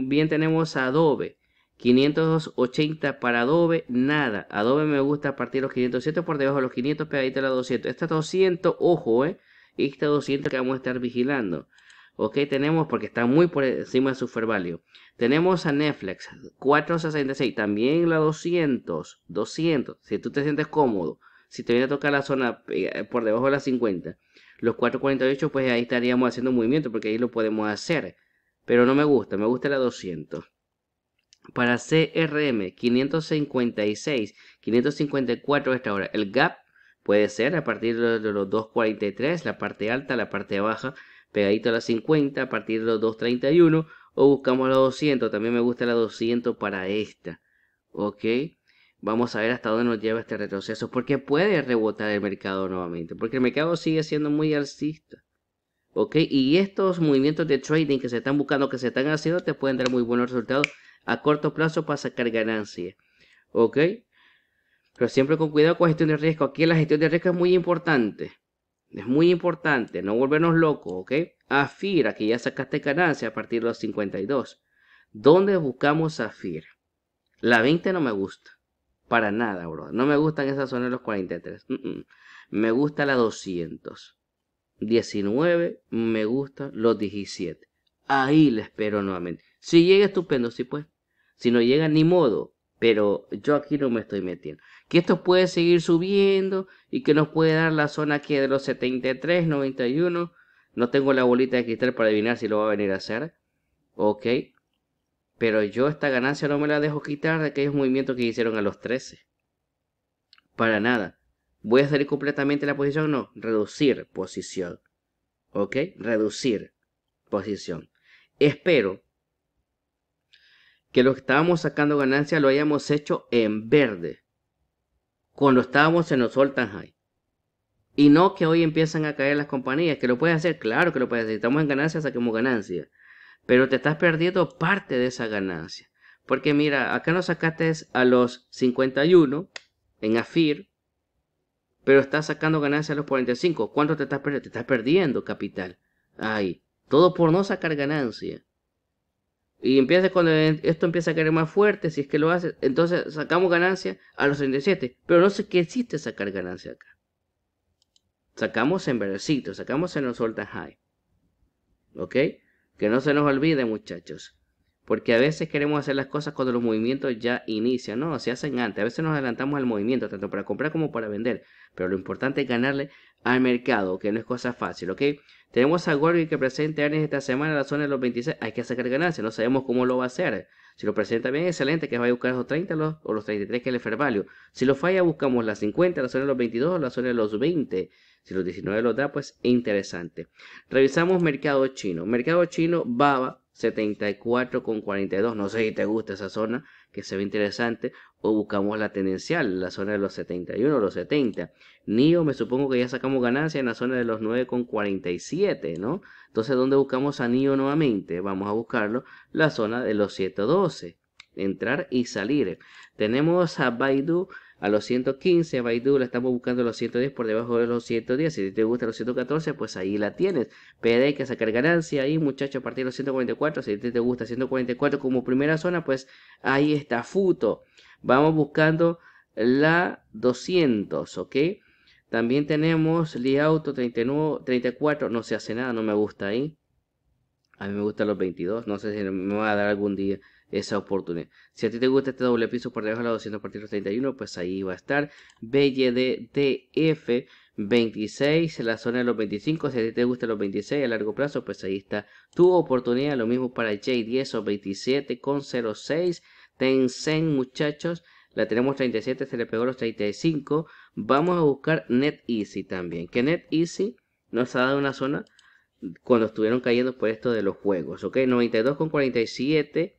Bien tenemos Adobe. 580 para Adobe, nada. Adobe me gusta a partir de los 507 por debajo de los 500, pegadito la 200. Esta 200, ojo, eh. Esta 200 que vamos a estar vigilando. Ok, tenemos porque está muy por encima de su fair value. Tenemos a Netflix, 466, también la 200, 200. Si tú te sientes cómodo, si te viene a tocar la zona eh, por debajo de la 50, los 448, pues ahí estaríamos haciendo un movimiento porque ahí lo podemos hacer. Pero no me gusta, me gusta la 200. Para CRM, 556, 554 esta hora. El gap puede ser a partir de los 243, la parte alta, la parte baja pegadito a la 50 a partir de los 231 o buscamos los 200. También me gusta la 200 para esta. Ok. Vamos a ver hasta dónde nos lleva este retroceso. Porque puede rebotar el mercado nuevamente. Porque el mercado sigue siendo muy alcista. ¿ok? Y estos movimientos de trading que se están buscando, que se están haciendo, te pueden dar muy buenos resultados a corto plazo para sacar ganancias, ¿ok? Pero siempre con cuidado con la gestión de riesgo. Aquí la gestión de riesgo es muy importante, es muy importante no volvernos locos, ¿ok? Afira, que ya sacaste ganancia a partir de los 52. ¿Dónde buscamos a La 20 no me gusta. Para nada, bro. No me gustan esas zonas de los 43. y Me gusta la 200. 19, me gusta los 17. Ahí le espero nuevamente. Si llega, estupendo, si sí, pues. Si no llega, ni modo. Pero yo aquí no me estoy metiendo que esto puede seguir subiendo y que nos puede dar la zona aquí de los 73, 91. No tengo la bolita de cristal para adivinar si lo va a venir a hacer. Ok. Pero yo esta ganancia no me la dejo quitar de aquellos movimientos que hicieron a los 13. Para nada. ¿Voy a salir completamente la posición? No. Reducir posición. ¿Ok? Reducir posición. Espero que lo que estábamos sacando ganancia lo hayamos hecho en verde cuando estábamos en los soltan high. Y no que hoy empiezan a caer las compañías, que lo puedes hacer, claro que lo puedes hacer. Estamos en ganancia saquemos ganancia Pero te estás perdiendo parte de esa ganancia. Porque mira, acá nos sacaste a los 51 en AFIR, pero estás sacando ganancia a los 45. ¿Cuánto te estás perdiendo? Te estás perdiendo capital. Ay, todo por no sacar ganancia. Y empieza cuando esto empieza a caer más fuerte, si es que lo hace, entonces sacamos ganancia a los 37. Pero no sé qué existe sacar ganancia acá. Sacamos en versitos, sacamos en los all high. ¿Ok? Que no se nos olvide, muchachos. Porque a veces queremos hacer las cosas cuando los movimientos ya inician, ¿no? Se hacen antes. A veces nos adelantamos al movimiento, tanto para comprar como para vender. Pero lo importante es ganarle al mercado, que no es cosa fácil, ¿ok? Tenemos a Gorgi que presenta earnings esta semana la zona de los 26. Hay que sacar ganancias, no sabemos cómo lo va a hacer. Si lo presenta bien, excelente, que va a buscar los 30 o los 33 que le el value. Si lo falla, buscamos las 50, la zona de los 22 o la zona de los 20. Si los 19 los da, pues interesante. Revisamos mercado chino. Mercado chino, Baba con 74,42. No sé si te gusta esa zona, que se ve interesante. O buscamos la tendencial, la zona de los 71 o los 70. NIO, me supongo que ya sacamos ganancia en la zona de los 9,47, ¿no? Entonces, ¿dónde buscamos a NIO nuevamente? Vamos a buscarlo, la zona de los 712. Entrar y salir. Tenemos a Baidu a los 115. Baidu la estamos buscando los 110 por debajo de los 110. Si te gusta los 114, pues ahí la tienes. PD que sacar ganancia ahí, muchachos, a partir de los 144. Si te gusta 144 como primera zona, pues ahí está Futo. Vamos buscando la 200, ¿ok? También tenemos auto 39, 34, no se hace nada, no me gusta ahí. A mí me gustan los 22, no sé si me va a dar algún día esa oportunidad. Si a ti te gusta este doble piso por debajo de la 200 partidos 31, pues ahí va a estar. BYDDF 26, la zona de los 25. Si a ti te gusta los 26 a largo plazo, pues ahí está tu oportunidad. Lo mismo para J10 o 27,06. Tencent, muchachos. La tenemos 37, se le pegó los 35. Vamos a buscar NetEasy también. Que NetEasy nos ha dado una zona cuando estuvieron cayendo por esto de los juegos. Ok, 92,47.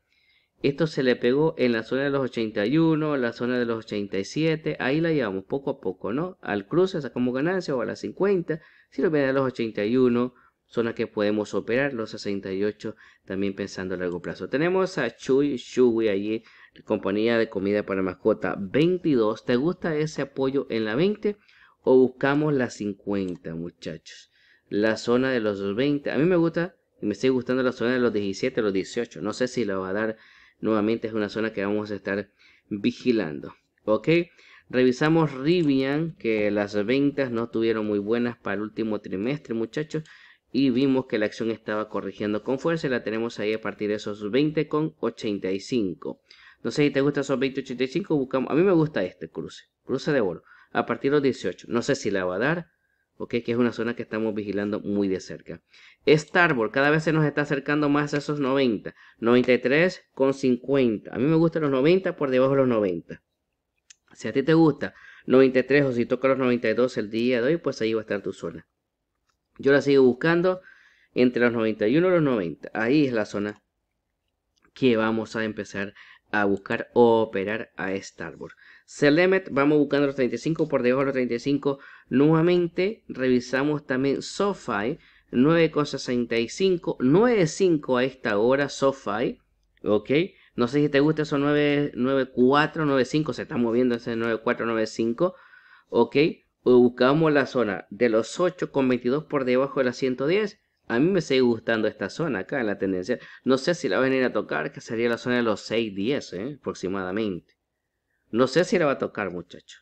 Esto se le pegó en la zona de los 81, la zona de los 87, ahí la llevamos poco a poco, ¿no? Al cruce sacamos ganancia o a las 50, si nos viene a los 81, zona que podemos operar, los 68, también pensando a largo plazo. Tenemos a Chuy Chuy allí, compañía de comida para mascota 22. ¿Te gusta ese apoyo en la 20 o buscamos la 50, muchachos? La zona de los 20, a mí me gusta y me sigue gustando la zona de los 17, los 18, no sé si la va a dar nuevamente es una zona que vamos a estar vigilando. Ok, revisamos Rivian, que las ventas no estuvieron muy buenas para el último trimestre, muchachos. Y vimos que la acción estaba corrigiendo con fuerza y la tenemos ahí a partir de esos 20,85. No sé si te gusta esos 20,85. Buscamos. A mí me gusta este cruce, cruce de oro, a partir de los 18. No sé si la va a dar, que es una zona que estamos vigilando muy de cerca. Starboard, cada vez se nos está acercando más a esos 90, 93 con 50. A mí me gustan los 90 por debajo de los 90. Si a ti te gusta 93 o si toca los 92 el día de hoy, pues ahí va a estar tu zona. Yo la sigo buscando entre los 91 y los 90. Ahí es la zona que vamos a empezar a buscar o operar a Starboard. Selemet, vamos buscando los 35 por debajo de los 35 nuevamente. Revisamos también SoFi, 9,65, 9,5 a esta hora SoFi, ¿ok? No sé si te gusta eso 9,4, 9,5, se está moviendo ese 9,4, 9,5, ¿ok? buscamos la zona de los 8,22 por debajo de las 110. A mí me sigue gustando esta zona acá en la tendencia. No sé si la van a ir a tocar, que sería la zona de los 6,10 eh, aproximadamente. No sé si la va a tocar, muchacho.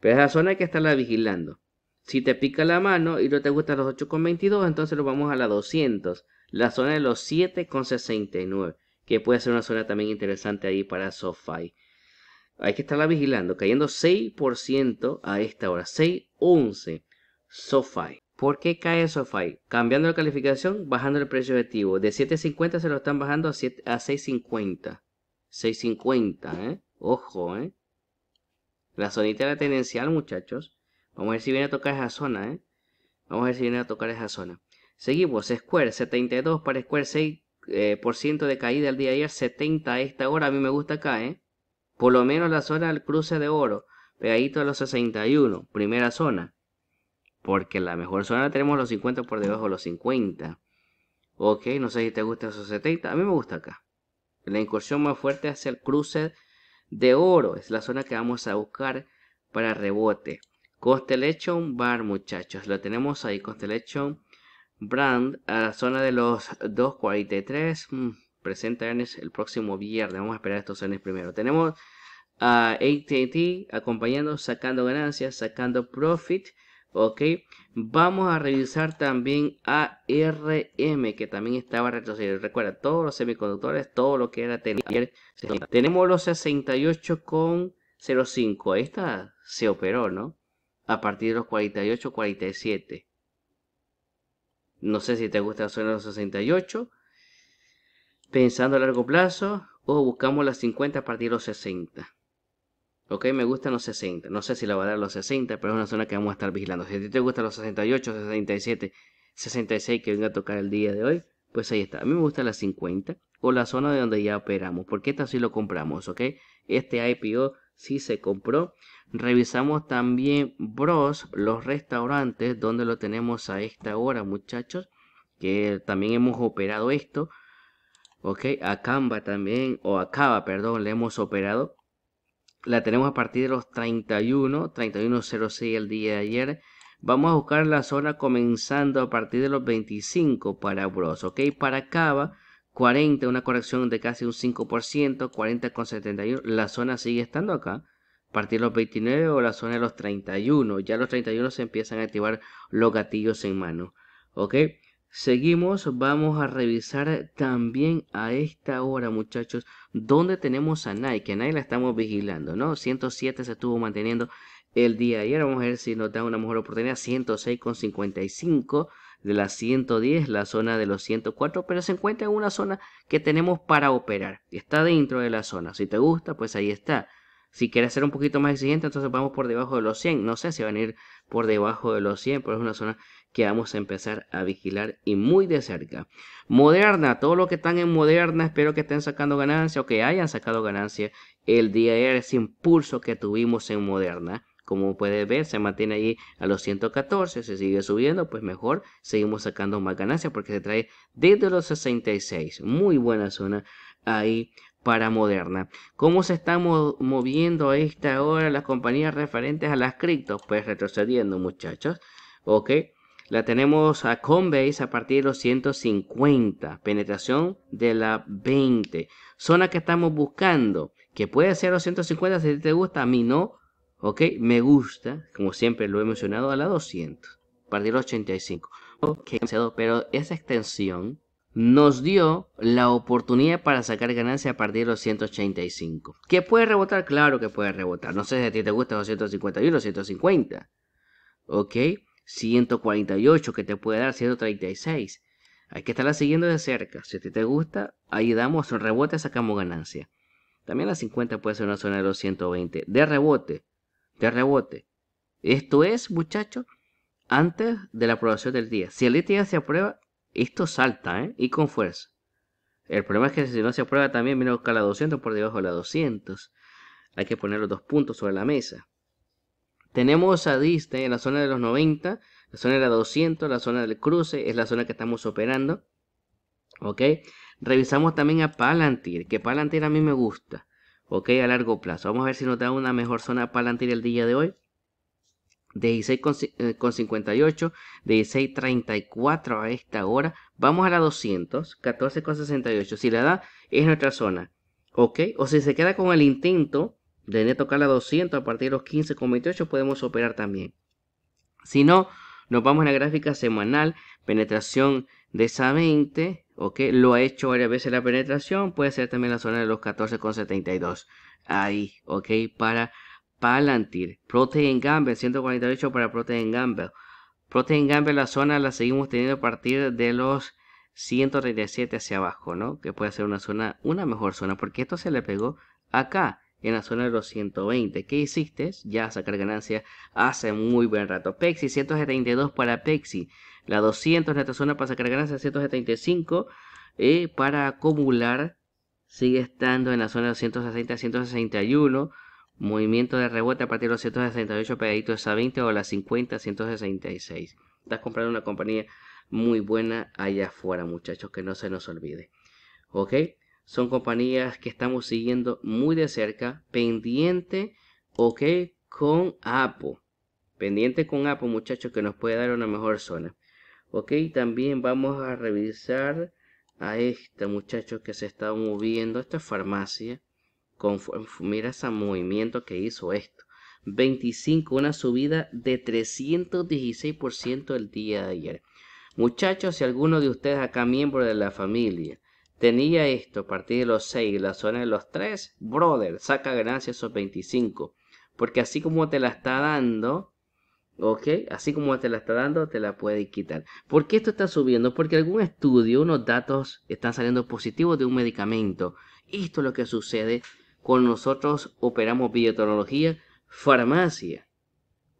Pero esa zona hay que estarla vigilando. Si te pica la mano y no te gustan los 8,22, entonces lo vamos a la 200. La zona de los 7,69. Que puede ser una zona también interesante ahí para SoFi. Hay que estarla vigilando. Cayendo 6% a esta hora. 6,11. SoFi. ¿Por qué cae SoFi? Cambiando la calificación, bajando el precio objetivo. De 7.50 se lo están bajando a, a 6.50. 6.50, ¿eh? Ojo, ¿eh? La zonita la tenencial, muchachos. Vamos a ver si viene a tocar esa zona, ¿eh? Vamos a ver si viene a tocar esa zona. Seguimos. Square 72 para Square 6% eh, por ciento de caída el día de ayer. 70 a esta hora. A mí me gusta acá, ¿eh? Por lo menos la zona del cruce de oro. Pegadito a los 61. Primera zona. Porque la mejor zona tenemos los 50 por debajo los 50. Ok, no sé si te gusta esos 70. A mí me gusta acá. La incursión más fuerte hacia el cruce de oro es la zona que vamos a buscar para rebote. Constellation Bar, muchachos. Lo tenemos ahí. Constellation Brand a la zona de los 243. Mm, presenta el próximo viernes. Vamos a esperar estos años primero. Tenemos a ATT acompañando, sacando ganancias, sacando profit. Ok. Vamos a revisar también ARM, que también estaba retrocedido. Recuerda, todos los semiconductores, todo lo que era tener. Tenemos los 68,05. Esta se operó, ¿no? A partir de los 48,47. No sé si te gusta suena los 68. Pensando a largo plazo, o buscamos las 50 a partir de los 60. Ok, me gustan los 60. No sé si la va a dar los 60, pero es una zona que vamos a estar vigilando. Si a ti te gustan los 68, 67, 66 que venga a tocar el día de hoy, pues ahí está. A mí me gusta las 50 o la zona de donde ya operamos, porque esta sí lo compramos, ¿ok? Este IPO sí se compró. Revisamos también Bros, los restaurantes, donde lo tenemos a esta hora, muchachos, que también hemos operado esto, ¿ok? A también, o Acaba perdón, le hemos operado la tenemos a partir de los 31, 31.06 el día de ayer. Vamos a buscar la zona comenzando a partir de los 25 para Bros, ¿ok? Para Cava, 40, una corrección de casi un 5%, 40,71. La zona sigue estando acá, a partir de los 29 o la zona de los 31. Ya los 31 se empiezan a activar los gatillos en mano, ¿ok? Seguimos, vamos a revisar también a esta hora, muchachos, ¿Dónde tenemos a Nike. A Nike la estamos vigilando, ¿no? 107 se estuvo manteniendo el día de ayer. Vamos a ver si nos da una mejor oportunidad. 106,55 de las 110, la zona de los 104, pero se encuentra en una zona que tenemos para operar. Está dentro de la zona. Si te gusta, pues ahí está. Si quieres ser un poquito más exigente, entonces vamos por debajo de los 100. No sé si van a ir por debajo de los 100, pero es una zona que vamos a empezar a vigilar y muy de cerca. Moderna, todo lo que están en Moderna, espero que estén sacando ganancia o que hayan sacado ganancia el día de ayer, ese impulso que tuvimos en Moderna. Como puedes ver, se mantiene ahí a los 114, se sigue subiendo, pues mejor seguimos sacando más ganancias porque se trae desde los 66. Muy buena zona ahí para Moderna. ¿Cómo se están moviendo a esta hora las compañías referentes a las criptos? Pues retrocediendo, muchachos. Ok, la tenemos a Conveys a partir de los 150, penetración de la 20, zona que estamos buscando, que puede ser los 150 si te gusta, a mí no, ok, me gusta, como siempre lo he mencionado, a la 200, a partir de los 85, ok, pero esa extensión nos dio la oportunidad para sacar ganancia a partir de los 185. ¿Que puede rebotar? Claro que puede rebotar. No sé si a ti te gusta los y o 150. ¿Ok? 148 que te puede dar 136. Hay que estarla siguiendo de cerca. Si a ti te gusta, ahí damos un rebote, sacamos ganancia. También la 50 puede ser una zona de los 120. De rebote. De rebote. Esto es, muchachos, antes de la aprobación del día. Si el día se aprueba, esto salta, ¿eh? Y con fuerza. El problema es que si no se aprueba también, viene a buscar la 200 por debajo de la 200. Hay que poner los dos puntos sobre la mesa. Tenemos a Diste en la zona de los 90, la zona de la 200, la zona del cruce, es la zona que estamos operando. ¿Ok? Revisamos también a Palantir, que Palantir a mí me gusta. ¿Ok? A largo plazo. Vamos a ver si nos da una mejor zona Palantir el día de hoy. 16,58, 16,34 eh, a esta hora. Vamos a la 200, 14,68. Si la da, es nuestra zona. ¿Ok? O si se queda con el intento de neto cala 200 a partir de los 15,28 podemos operar también. Si no, nos vamos a la gráfica semanal, penetración de esa 20, ¿ok? Lo ha hecho varias veces la penetración, puede ser también la zona de los 14,72. Ahí, ¿ok? Para Palantir, Protein Gamble, 148 para Protein Gamble. Protein Gamble, la zona la seguimos teniendo a partir de los 137 hacia abajo, ¿no? Que puede ser una zona, una mejor zona, porque esto se le pegó acá en la zona de los 120. ¿Qué hiciste? Ya sacar ganancia hace muy buen rato. Pexi, 172 para Pexi. La 200 en esta zona para sacar ganancia, 175. Y eh, para acumular, sigue estando en la zona de los 160, 161. Movimiento de rebote a partir de los 168 pegadito esa 20 o las 50, 166. Estás comprando una compañía muy buena allá afuera, muchachos, que no se nos olvide. ¿Ok? son compañías que estamos siguiendo muy de cerca, pendiente, ok, con Apple. Pendiente con Apple, muchachos, que nos puede dar una mejor zona. Ok, también vamos a revisar a esta, muchacho que se está moviendo, esta farmacia. con mira ese movimiento que hizo esto. 25, una subida de 316% el día de ayer. Muchachos, si alguno de ustedes acá miembro de la familia Tenía esto a partir de los 6 y la zona de los 3. Brother, saca ganancias esos 25. Porque así como te la está dando, ¿ok? Así como te la está dando, te la puede quitar. ¿Por qué esto está subiendo? Porque algún estudio, unos datos están saliendo positivos de un medicamento. Esto es lo que sucede con nosotros operamos biotecnología, farmacia,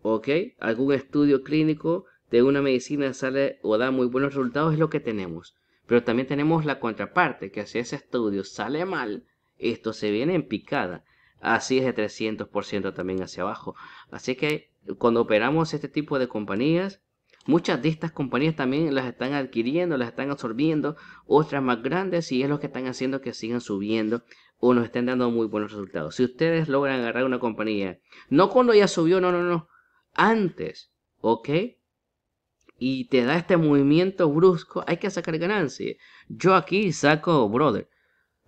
¿ok? Algún estudio clínico de una medicina sale o da muy buenos resultados es lo que tenemos. Pero también tenemos la contraparte, que si ese estudio sale mal, esto se viene en picada. Así es de 300% también hacia abajo. Así que cuando operamos este tipo de compañías, Muchas de estas compañías también las están adquiriendo, las están absorbiendo, otras más grandes y es lo que están haciendo que sigan subiendo o nos estén dando muy buenos resultados. Si ustedes logran agarrar una compañía, no cuando ya subió, no, no, no, antes, ¿ok? y te da este movimiento brusco, hay que sacar ganancia. Yo aquí saco, brother,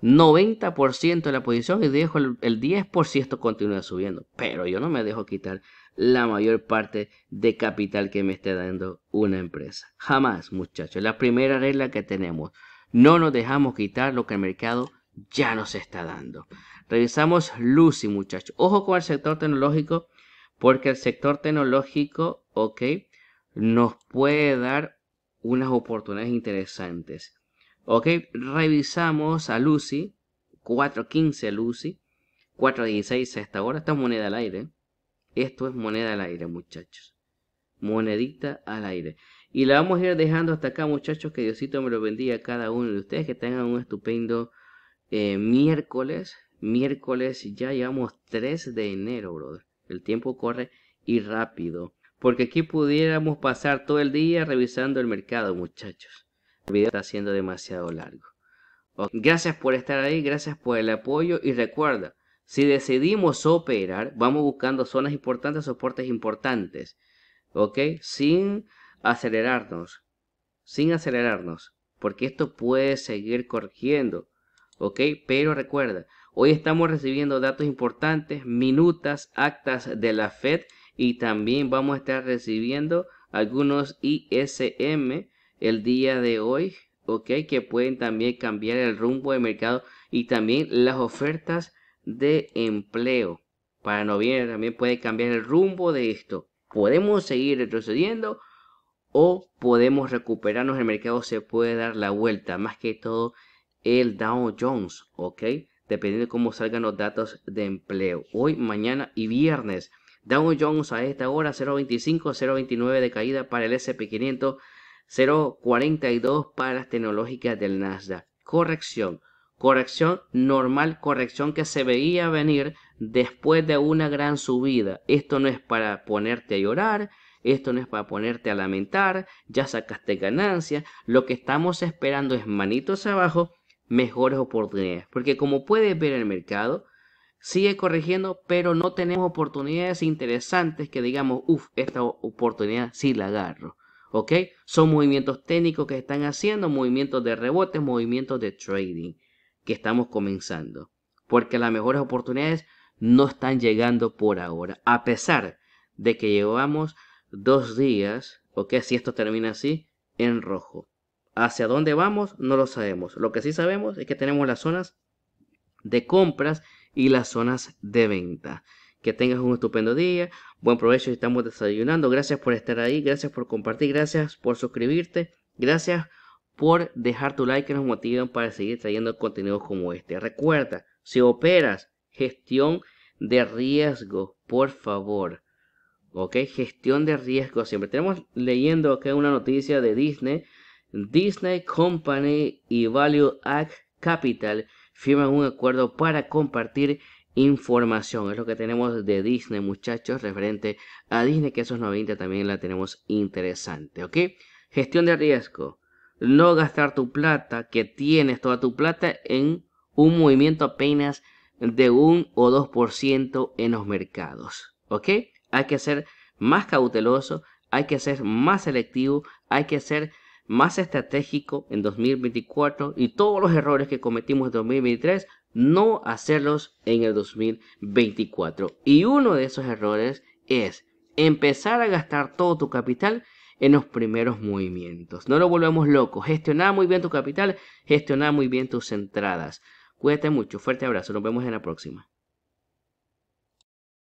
90% de la posición y dejo el, 10% por continúa subiendo. Pero yo no me dejo quitar la mayor parte de capital que me esté dando una empresa. Jamás, muchachos. La primera regla que tenemos. No nos dejamos quitar lo que el mercado ya nos está dando. Revisamos Lucy, muchachos. Ojo con el sector tecnológico, porque el sector tecnológico, ok, nos puede dar unas oportunidades interesantes. Ok, revisamos a Lucy, 4.15 Lucy, 4.16 a esta hora, esta moneda al aire. Esto es moneda al aire, muchachos. Monedita al aire. Y la vamos a ir dejando hasta acá, muchachos. Que Diosito me lo bendiga a cada uno de ustedes. Que tengan un estupendo eh, miércoles. Miércoles, ya llevamos 3 de enero, brother. El tiempo corre y rápido porque aquí pudiéramos pasar todo el día revisando el mercado, muchachos. El video está siendo demasiado largo. Gracias por estar ahí, gracias por el apoyo y recuerda, si decidimos operar, vamos buscando zonas importantes, soportes importantes, ¿ok? Sin acelerarnos, sin acelerarnos, porque esto puede seguir corrigiendo, ¿ok? Pero recuerda, hoy estamos recibiendo datos importantes, minutas, actas de la Fed y también vamos a estar recibiendo algunos ISM el día de hoy, ok, que pueden también cambiar el rumbo del mercado y también las ofertas de empleo. Para noviembre también puede cambiar el rumbo de esto. Podemos seguir retrocediendo o podemos recuperarnos. El mercado se puede dar la vuelta, más que todo el Dow Jones, ok, dependiendo de cómo salgan los datos de empleo hoy, mañana y viernes. Dow Jones a esta hora 0.25, 0.29 de caída para el SP500, 0.42 para las tecnológicas del Nasdaq. Corrección, corrección normal, corrección que se veía venir después de una gran subida. Esto no es para ponerte a llorar, esto no es para ponerte a lamentar, ya sacaste ganancia lo que estamos esperando es manitos abajo, mejores oportunidades, porque como puedes ver el mercado, sigue corrigiendo, pero no tenemos oportunidades interesantes que digamos, uff, esta oportunidad sí la agarro. ¿Ok? Son movimientos técnicos que están haciendo, movimientos de rebote, movimientos de trading que estamos comenzando. Porque las mejores oportunidades no están llegando por ahora. A pesar de que llevamos dos días, ¿ok? Si esto termina así, en rojo. Hacia dónde vamos, no lo sabemos. Lo que sí sabemos es que tenemos las zonas de compras y las zonas de venta. Que tengas un estupendo día, buen provecho si estamos desayunando. Gracias por estar ahí, gracias por compartir, gracias por suscribirte, gracias por dejar tu like que nos motivan para seguir trayendo contenido como este. Recuerda, si operas, gestión de riesgo, por favor. ¿Ok? Gestión de riesgo siempre. Tenemos leyendo que una noticia de Disney. Disney Company y Value Act Capital firman un acuerdo para compartir información. Es lo que tenemos de Disney, muchachos, referente a Disney, que esos 90 también la tenemos interesante, ¿ok? Gestión de riesgo. No gastar tu plata, que tienes toda tu plata, en un movimiento apenas de un o 2% en los mercados, ¿ok? Hay que ser más cauteloso, hay que ser más selectivo, hay que ser más estratégico en 2024 y todos los errores que cometimos en 2023 no hacerlos en el 2024. Y uno de esos errores es empezar a gastar todo tu capital en los primeros movimientos. No lo volvemos loco. Gestiona muy bien tu capital, gestiona muy bien tus entradas. Cuídate mucho, fuerte abrazo, nos vemos en la próxima.